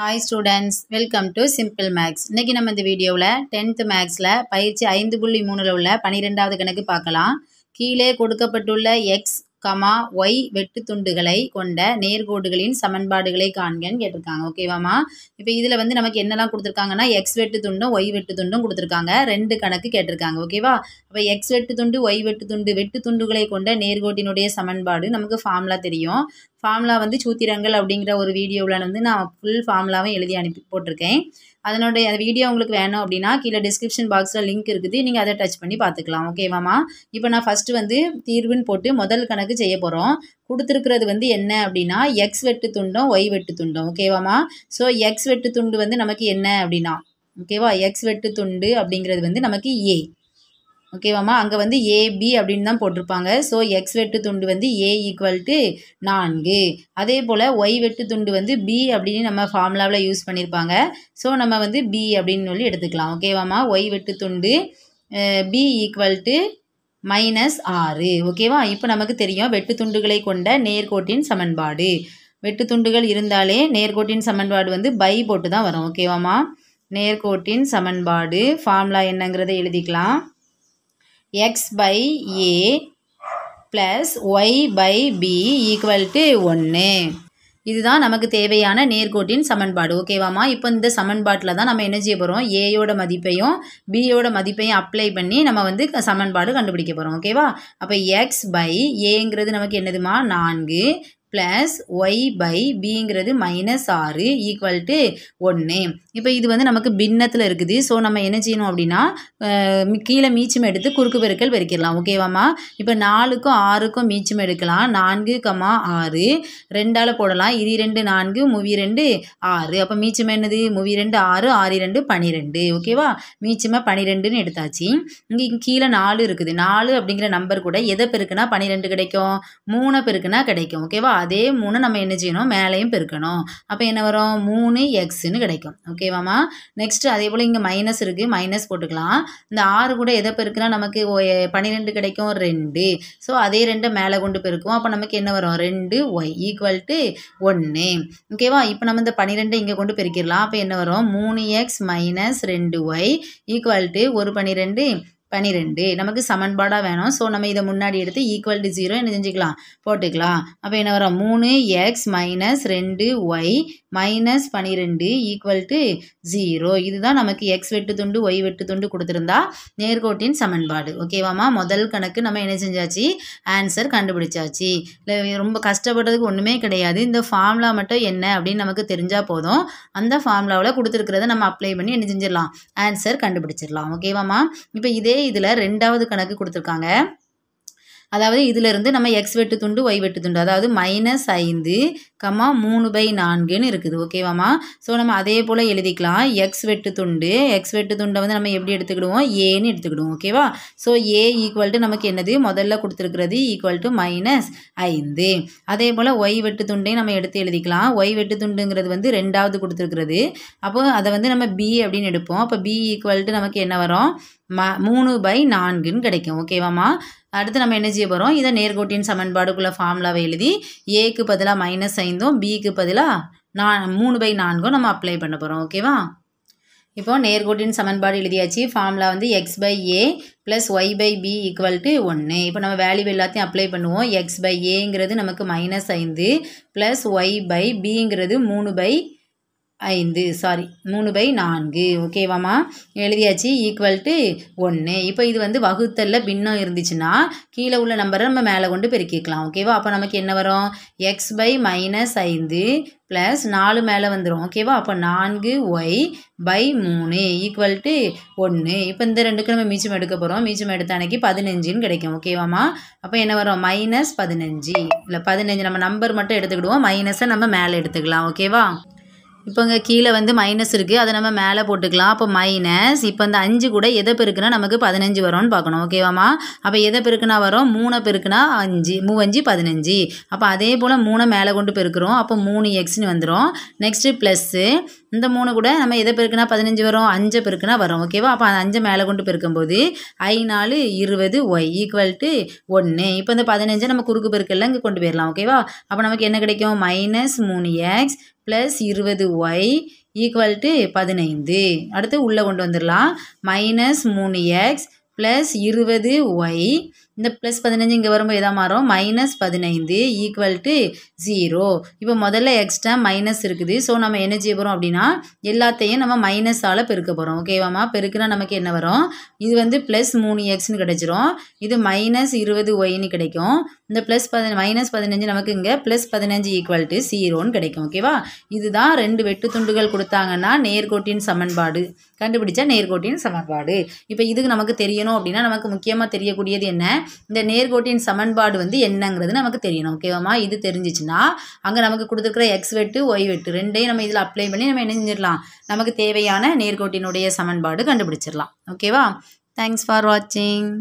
hi students welcome to simple maths இன்றைக்கி நம்ம இந்த வீடியோவில் டென்த்து மேக்ஸில் பயிற்சி ஐந்து புள்ளி மூணில் உள்ள பனிரெண்டாவது கணக்கு பார்க்கலாம் கீழே கொடுக்கப்பட்டுள்ள எக்ஸ் கமா ஒய் வெட்டு துண்டுகளை கொண்ட நேர்கோடுகளின் சமன்பாடுகளை காண்கன்னு கேட்டிருக்காங்க ஓகேவாம்மா இப்போ இதில் வந்து நமக்கு என்னெல்லாம் கொடுத்துருக்காங்கன்னா எக்ஸ் வெட்டு துண்டும் ஒய் வெட்டு துண்டும் கொடுத்துருக்காங்க ரெண்டு கணக்கு கேட்டிருக்காங்க ஓகேவா அப்போ எக்ஸ் வெட்டு துண்டு ஒய் வெட்டு துண்டு வெட்டு துண்டுகளை கொண்ட நேர்கோட்டினுடைய சமன்பாடு நமக்கு ஃபார்ம்லாம் தெரியும் ஃபார்முலா வந்து சூத்திரங்கள் அப்படிங்கிற ஒரு வீடியோவில் வந்து நான் ஃபுல் ஃபார்முலாவும் எழுதி அனுப்பி போட்டிருக்கேன் அதனுடைய வீடியோ உங்களுக்கு வேணும் அப்படின்னா கீழே டிஸ்கிரிப்ஷன் பாக்ஸில் லிங்க் இருக்குது நீங்கள் அதை டச் பண்ணி பார்த்துக்கலாம் ஓகேவாமா இப்போ நான் ஃபஸ்ட்டு வந்து தீர்வுன்னு போட்டு முதல் கணக்கு செய்ய போகிறோம் கொடுத்துருக்கிறது வந்து என்ன அப்படின்னா எக்ஸ் வெட்டு துண்டும் ஒய் வெட்டு துண்டும் ஓகேவாம்மா ஸோ எக்ஸ் வெட்டு துண்டு வந்து நமக்கு என்ன அப்படின்னா ஓகேவா எக்ஸ் வெட்டு துண்டு அப்படிங்கிறது வந்து நமக்கு ஏ ஓகேவாம்மா அங்கே வந்து ஏபி அப்படின்னு தான் போட்டிருப்பாங்க ஸோ எக்ஸ் வெட்டு துண்டு வந்து ஏ ஈக்குவல் டு நான்கு அதே போல் ஒய் வெட்டு துண்டு வந்து பி அப்படின்னு நம்ம ஃபார்முலாவில் யூஸ் பண்ணியிருப்பாங்க ஸோ நம்ம வந்து பி அப்படின்னு சொல்லி எடுத்துக்கலாம் ஓகேவாம்மா ஒய் வெட்டு துண்டு பி ஈக்குவல் டு மைனஸ் ஆறு ஓகேவா இப்போ நமக்கு தெரியும் வெட்டு துண்டுகளை கொண்ட நேர்கோட்டின் சமன்பாடு வெட்டு துண்டுகள் இருந்தாலே நேர்கோட்டின் சமன்பாடு வந்து பை போட்டு தான் வரும் ஓகேவாம்மா நேர்கோட்டின் சமன்பாடு ஃபார்முலா என்னங்கிறத எழுதிக்கலாம் x by A plus Y by B equal to ஒன்று இதுதான் நமக்கு தேவையான நேர்கோட்டின் சமன்பாடு ஓகேவாம்மா இப்போ இந்த சமன்பாட்டில் தான் நம்ம என்ன செய்ய போகிறோம் ஏயோட மதிப்பையும் பியோட மதிப்பையும் அப்ளை பண்ணி நம்ம வந்து சமன்பாடு கண்டுபிடிக்க போகிறோம் ஓகேவா அப்போ எக்ஸ் பை ஏங்கிறது நமக்கு என்னதுமா நான்கு ப்ளஸ் ஒய் பை பிங்கிறது மைனஸ் ஆறு ஈக்குவல் டு ஒன்று இப்போ இது வந்து நமக்கு பின்னத்தில் இருக்குது ஸோ நம்ம என்ன செய்யணும் அப்படின்னா கீழே மீச்சம் எடுத்து குறுக்கு பெருக்கல் பெருக்கிடலாம் ஓகேவாம்மா இப்போ நாலுக்கும் ஆறுக்கும் மீச்சம் எடுக்கலாம் நான்கு கமா ஆறு ரெண்டால் போடலாம் இது ரெண்டு நான்கு மூவி ரெண்டு ஆறு அப்போ மீச்சம் என்னது மூவி ரெண்டு ஆறு ஆறு ரெண்டு பன்னிரெண்டு ஓகேவா மீச்சமாக பன்னிரெண்டுன்னு எடுத்தாச்சு இங்கே கீழே நாலு இருக்குது நாலு அப்படிங்கிற நம்பர் கூட எதை பெருக்குனா பன்னிரெண்டு கிடைக்கும் மூணை பெருக்குனா கிடைக்கும் ஓகேவா அதே மூணு நம்ம என்ன செய்யணும் மேலேயும் பெருக்கணும் அப்போ என்ன வரும் மூணு எக்ஸ்ன்னு கிடைக்கும் ஓகே ஓகேவாம்மா நெக்ஸ்ட்டு அதே போல் இங்கே மைனஸ் இருக்குது மைனஸ் போட்டுக்கலாம் இந்த ஆறு கூட எதை பெருக்குனா நமக்கு பன்னிரெண்டு கிடைக்கும் ரெண்டு ஸோ அதே ரெண்டை மேலே கொண்டு பெருக்குவோம் அப்போ நமக்கு என்ன வரும் ரெண்டு ஒய் ஈக்குவல் டு ஒன்று ஓகேவா இப்போ நம்ம இந்த பன்னிரெண்டை இங்கே கொண்டு பெருக்கிடலாம் அப்போ என்ன வரும் மூணு எக்ஸ் மைனஸ் ரெண்டு ஒய் ஈக்குவல் டு ஒரு பன்னிரெண்டு பனிரெண்டு நமக்கு சமன்பாடாக வேணும் ஸோ நம்ம இதை முன்னாடி எடுத்து ஈக்குவல் டு ஜீரோ என்ன செஞ்சுக்கலாம் போட்டுக்கலாம் அப்போ என்ன வரும் மூணு எக்ஸ் மைனஸ் ரெண்டு ஒய் மைனஸ் பனிரெண்டு ஈக்குவல் டு ஜீரோ இதுதான் நமக்கு எக்ஸ் வெட்டு துண்டு ஒய் வெட்டு துண்டு கொடுத்துருந்தா நேர்கோட்டின் சமன்பாடு ஓகேவாம்மா முதல் கணக்கு நம்ம என்ன செஞ்சாச்சு ஆன்சர் கண்டுபிடிச்சாச்சு இல்லை ரொம்ப கஷ்டப்படுறதுக்கு ஒன்றுமே கிடையாது இந்த ஃபார்முலா மட்டும் என்ன அப்படின்னு நமக்கு தெரிஞ்சால் போதும் அந்த ஃபார்முலாவில் கொடுத்துருக்கிறத நம்ம அப்ளை பண்ணி என்ன செஞ்சிடலாம் ஆன்சர் கண்டுபிடிச்சிடலாம் ஓகேவாம்மா இப்போ இதே இதில் ரெண்டாவது கணக்கு கொடுத்துருக்காங்க அதாவது இதிலிருந்து நம்ம எக்ஸ் வெட்டு துண்டு ஒய் வெட்டு துண்டு அதாவது மைனஸ் ஐந்து கம்மா மூணு பை நான்குன்னு இருக்குது ஓகேவாம்மா ஸோ நம்ம அதே போல் எழுதிக்கலாம் எக்ஸ் வெட்டு துண்டு எக்ஸ் வெட்டு துண்டை வந்து நம்ம எப்படி எடுத்துக்கிடுவோம் ஏன்னு எடுத்துக்கிடுவோம் ஓகேவா ஸோ ஏ ஈக்குவல் டு நமக்கு என்னது முதல்ல கொடுத்துருக்கிறது ஈக்குவல் டு மைனஸ் ஐந்து அதே போல் ஒய் வெட்டு துண்டையும் நம்ம எடுத்து எழுதிக்கலாம் ஒய் வெட்டு துண்டுங்கிறது வந்து ரெண்டாவது கொடுத்துருக்கிறது அப்போ அதை வந்து நம்ம பி அப்படின்னு எடுப்போம் அப்போ பி ஈக்குவல் டு நமக்கு என்ன வரும் மா மூணு பை நான்குன்னு கிடைக்கும் ஓகேவாம்மா அடுத்து நம்ம என்ன செய்ய போகிறோம் இதை நேர்கோட்டின் சமன்பாடுக்குள்ளே ஃபார்முலாவை எழுதி ஏக்கு பதிலாக மைனஸ் ஐந்தும் பிக்கு பதிலாக நான் மூணு பை நான்கும் நம்ம அப்ளை பண்ண போகிறோம் ஓகேவா இப்போ நேர்கோட்டின் சமன்பாடு எழுதியாச்சு ஃபார்முலா வந்து X by A plus Y by B equal to ஒன்று இப்போ நம்ம வேல்யூ எல்லாத்தையும் அப்ளை பண்ணுவோம் எக்ஸ் பை ஏங்கிறது நமக்கு மைனஸ் ஐந்து ப்ளஸ் ஒய் பை பிங்கிறது மூணு பை ஐந்து சாரி மூணு பை நான்கு ஓகேவாம்மா எழுதியாச்சு ஈக்குவல் டு ஒன்று இப்போ இது வந்து வகுத்தலில் பின்னம் இருந்துச்சுன்னா கீழே உள்ள நம்பரை நம்ம மேலே கொண்டு பெருக்கிக்கலாம் ஓகேவா அப்போ நமக்கு என்ன வரும் எக்ஸ் பை மைனஸ் ஐந்து ப்ளஸ் நாலு மேலே வந்துடும் ஓகேவா அப்போ நான்கு ஒய் பை மூணு ஈக்குவல் டு ஒன்று இப்போ இந்த ரெண்டுக்கு நம்ம மீச்சம் எடுக்க போகிறோம் மீச்சம் எடுத்த அன்னைக்கு பதினஞ்சுன்னு கிடைக்கும் ஓகேவாம்மா அப்போ என்ன வரும் மைனஸ் பதினஞ்சு இல்லை பதினஞ்சு நம்ம நம்பர் மட்டும் எடுத்துக்கிடுவோம் மைனஸை நம்ம மேலே எடுத்துக்கலாம் ஓகேவா இப்போ இங்கே கீழே வந்து மைனஸ் இருக்குது அதை நம்ம மேலே போட்டுக்கலாம் அப்போ மைனஸ் இப்போ இந்த அஞ்சு கூட எதை பெருக்குனா நமக்கு பதினஞ்சு வரும்னு பார்க்கணும் ஓகேவாம்மா அப்போ எதை பெருக்குனா வரும் மூணை பெருக்குனா அஞ்சு மூவஞ்சு பதினஞ்சு அப்போ அதே போல் மூணை மேலே கொண்டு பெருக்கிறோம் அப்போ மூணு எக்ஸ்னு வந்துடும் நெக்ஸ்ட்டு ப்ளஸ்ஸு இந்த மூணு கூட நம்ம எதை பெருக்குனா பதினஞ்சு வரும் அஞ்சை பெருக்குனா வரும் ஓகேவா அப்போ அந்த அஞ்சை மேலே கொண்டு பெருக்கும்போது ஐ நாலு இருபது ஒய் ஈக்குவல் டு ஒன்று இப்போ இந்த பதினஞ்சை நம்ம குறுக்கு பெருக்கெல்லாம் இங்கே கொண்டு போயிடலாம் ஓகேவா அப்போ நமக்கு என்ன கிடைக்கும் மைனஸ் மூணு எக்ஸ் ப்ளஸ் இருபது ஒய் ஈக்குவல் டு பதினைந்து அடுத்து உள்ளே கொண்டு வந்துடலாம் மைனஸ் மூணு எக்ஸ் ப்ளஸ் இருபது ஒய் இந்த ப்ளஸ் பதினஞ்சு இங்கே வரும்போது எதாக மாறும் மைனஸ் பதினைந்து ஈக்குவல் டு ஜீரோ இப்போ முதல்ல எக்ஸ்ட்ரா மைனஸ் இருக்குது ஸோ நம்ம என்ன செய்ய போகிறோம் அப்படின்னா எல்லாத்தையும் நம்ம மைனஸால் பெருக்க போகிறோம் ஓகேவாம்மா பெருக்குனா நமக்கு என்ன வரும் இது வந்து ப்ளஸ் மூணு எக்ஸ்னு கிடச்சிரும் இது மைனஸ் இருபது ஒய்னு கிடைக்கும் இந்த ப்ளஸ் பதின மைனஸ் பதினஞ்சு நமக்கு இங்கே ப்ளஸ் பதினஞ்சு ஈக்குவல் டு ஜீரோன்னு கிடைக்கும் ஓகேவா இதுதான் ரெண்டு வெட்டு துண்டுகள் கொடுத்தாங்கன்னா நேர்கோட்டின் சமன்பாடு கண்டுபிடிச்சா நேர்கோட்டின் சமன்பாடு இப்போ இதுக்கு நமக்கு தெரியணும் அப்படின்னா நமக்கு முக்கியமாக தெரியக்கூடியது என்ன இந்த நேர்கோட்டின் சமன்பாடு வந்து என்னங்கிறது நமக்கு தெரியணும் ஓகேவாமா இது தெரிஞ்சிச்சுன்னா அங்கே நமக்கு கொடுத்துருக்குற எக்ஸ் வெட்டு ஒய் வெட்டு ரெண்டையும் நம்ம இதில் அப்ளை பண்ணி நம்ம என்ன செஞ்சிடலாம் நமக்கு தேவையான நேர்கோட்டினுடைய சமன்பாடு கண்டுபிடிச்சிடலாம் ஓகேவா தேங்க்ஸ் ஃபார் வாட்சிங்